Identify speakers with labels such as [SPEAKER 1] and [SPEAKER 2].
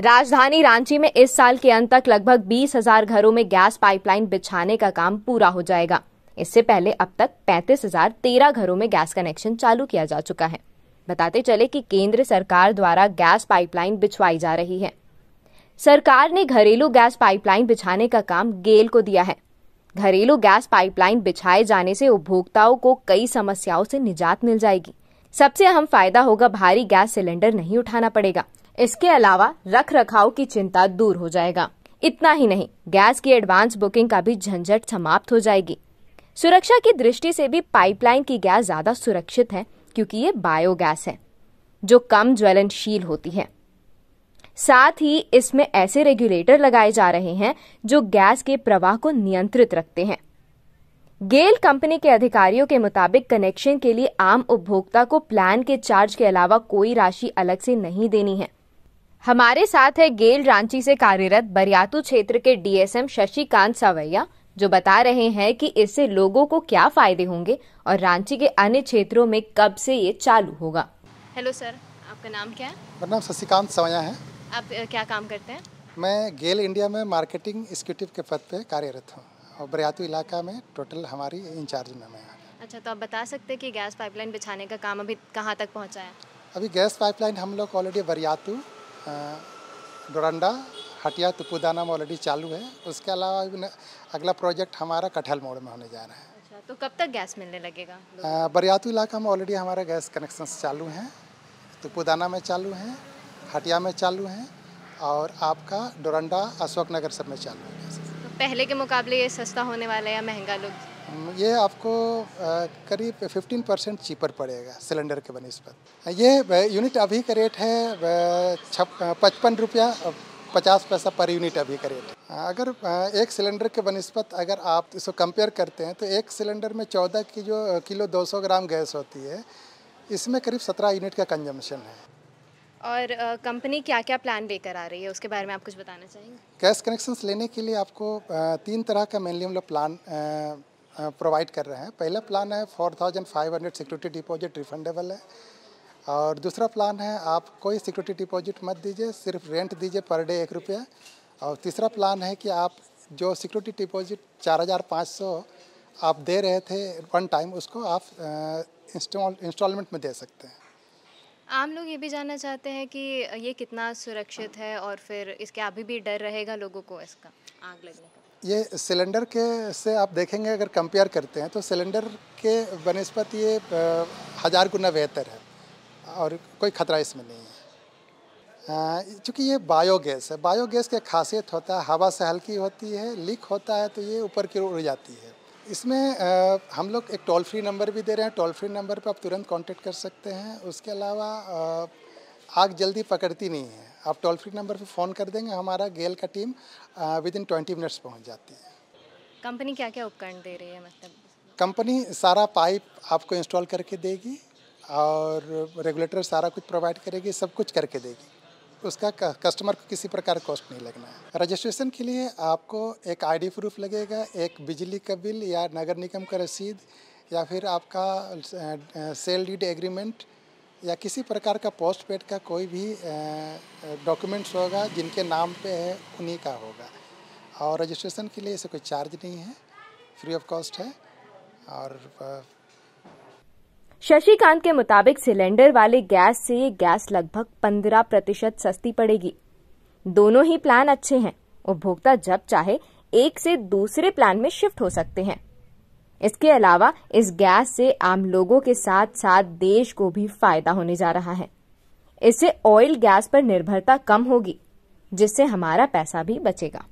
[SPEAKER 1] राजधानी रांची में इस साल के अंत तक लगभग बीस हजार घरों में गैस पाइपलाइन बिछाने का काम पूरा हो जाएगा इससे पहले अब तक पैंतीस हजार तेरह घरों में गैस कनेक्शन चालू किया जा चुका है बताते चले कि केंद्र सरकार द्वारा गैस पाइपलाइन बिछवाई जा रही है सरकार ने घरेलू गैस पाइपलाइन बिछाने का काम गेल को दिया है घरेलू गैस पाइपलाइन बिछाए जाने से उपभोक्ताओं को कई समस्याओं से निजात मिल जाएगी सबसे अहम फायदा होगा भारी गैस सिलेंडर नहीं उठाना पड़ेगा इसके अलावा रख रखाव की चिंता दूर हो जाएगा इतना ही नहीं गैस की एडवांस बुकिंग का भी झंझट समाप्त हो जाएगी सुरक्षा की दृष्टि से भी पाइपलाइन की गैस ज्यादा सुरक्षित है क्योंकि ये बायोगैस है जो कम ज्वलनशील होती है साथ ही इसमें ऐसे रेगुलेटर लगाए जा रहे हैं जो गैस के प्रवाह को नियंत्रित रखते हैं गेल कंपनी के अधिकारियों के मुताबिक कनेक्शन के लिए आम उपभोक्ता को प्लान के चार्ज के अलावा कोई राशि अलग से नहीं देनी है हमारे साथ है गेल रांची से कार्यरत बरियातू क्षेत्र के डीएसएम शशिकांत सवैया जो बता रहे हैं कि इससे लोगों को क्या फायदे होंगे और रांची के अन्य क्षेत्रों में कब
[SPEAKER 2] से ये चालू होगा
[SPEAKER 3] हेलो सर आपका नाम क्या है
[SPEAKER 2] मेरा नाम शशिकांत सवैया है
[SPEAKER 3] आप क्या काम करते हैं
[SPEAKER 2] मैं गेल इंडिया में मार्केटिंग एग्जीक्यूटिव के पद पे कार्यरत हूँ और बरियातू इलाका में टोटल हमारी इंचार्ज में मैं
[SPEAKER 3] अच्छा तो आप बता सकते हैं कि गैस पाइपलाइन बिछाने का काम अभी कहाँ तक पहुँचा है
[SPEAKER 2] अभी गैस पाइपलाइन हम लोग ऑलरेडी बरियातू डोरंडा हटिया तुपुदाना में ऑलरेडी चालू है उसके अलावा अगला प्रोजेक्ट हमारा कटहल मोड़ में होने जा रहा है
[SPEAKER 3] अच्छा तो कब तक गैस मिलने लगेगा
[SPEAKER 2] बरियातू इलाका में ऑलरेडी हमारा गैस कनेक्शन चालू हैं तुपुदाना में चालू हैं हटिया में चालू हैं और आपका डोरंडा अशोकनगर सब में चालू है
[SPEAKER 3] तो पहले के मुकाबले ये सस्ता होने वाला है या महंगा लोग
[SPEAKER 2] ये आपको करीब 15 परसेंट चीपर पड़ेगा सिलेंडर के बनस्पत ये यूनिट अभी का रेट है छप पचपन रुपया पचास पैसा पर यूनिट अभी का रेट अगर एक सिलेंडर के बनस्पत अगर आप इसको कंपेयर करते हैं तो एक सिलेंडर में चौदह की जो किलो 200 ग्राम गैस होती है इसमें करीब सत्रह यूनिट का कंजम्पशन है
[SPEAKER 3] और कंपनी क्या क्या प्लान लेकर आ रही है उसके बारे में आप कुछ बताना चाहेंगे
[SPEAKER 2] गैस कनेक्शंस लेने के लिए आपको तीन तरह का मेनली हम लोग प्लान प्रोवाइड कर रहे हैं पहला प्लान है 4500 सिक्योरिटी डिपॉजिट रिफंडेबल है और दूसरा प्लान है आप कोई सिक्योरिटी डिपॉजिट मत दीजिए सिर्फ रेंट दीजिए पर डे एक रुपया और तीसरा प्लान है कि आप जो सिक्योरिटी डिपॉजिट चार हज़ार पाँच सौ आप दे रहे थे वन टाइम उसको आप इंस्टॉलमेंट में दे सकते हैं
[SPEAKER 3] आम लोग ये भी जानना चाहते हैं कि ये कितना सुरक्षित है और फिर इसके अभी भी डर रहेगा लोगों को इसका आग लगने का
[SPEAKER 2] ये सिलेंडर के से आप देखेंगे अगर कंपेयर करते हैं तो सिलेंडर के बनस्पत ये हज़ार गुना बेहतर है और कोई ख़तरा इसमें नहीं है चूँकि ये बायोगैस है बायोगैस की खासियत होता है हवा से हल्की होती है लीक होता है तो ये ऊपर की उड़ जाती है इसमें आ, हम लोग एक टोल फ्री नंबर भी दे रहे हैं टोल फ्री नंबर पर आप तुरंत कॉन्टेक्ट कर सकते हैं उसके अलावा आ, आग जल्दी पकड़ती नहीं है आप टोल फ्री नंबर पर फ़ोन कर देंगे हमारा गेल का team within twenty minutes पहुंच जाती है
[SPEAKER 3] कंपनी क्या क्या उपकरण दे रही है मतलब
[SPEAKER 2] कंपनी सारा पाइप आपको इंस्टॉल करके देगी और रेगुलेटर सारा कुछ प्रोवाइड करेगी सब कुछ करके देगी उसका कस्टमर को किसी प्रकार कॉस्ट नहीं लगना है रजिस्ट्रेशन के लिए आपको एक आईडी प्रूफ लगेगा एक बिजली का बिल या नगर निगम का रसीद या फिर आपका सेल डीड एग्रीमेंट या किसी प्रकार का पोस्ट पेड का कोई भी डॉक्यूमेंट्स होगा जिनके नाम पे है उन्हीं का होगा और रजिस्ट्रेशन के लिए इसे कोई चार्ज नहीं है फ्री ऑफ कॉस्ट है और शशिकांत
[SPEAKER 1] के मुताबिक सिलेंडर वाले गैस से गैस लगभग पंद्रह प्रतिशत सस्ती पड़ेगी दोनों ही प्लान अच्छे हैं उपभोक्ता जब चाहे एक से दूसरे प्लान में शिफ्ट हो सकते हैं इसके अलावा इस गैस से आम लोगों के साथ साथ देश को भी फायदा होने जा रहा है इससे ऑयल गैस पर निर्भरता कम होगी जिससे हमारा पैसा भी बचेगा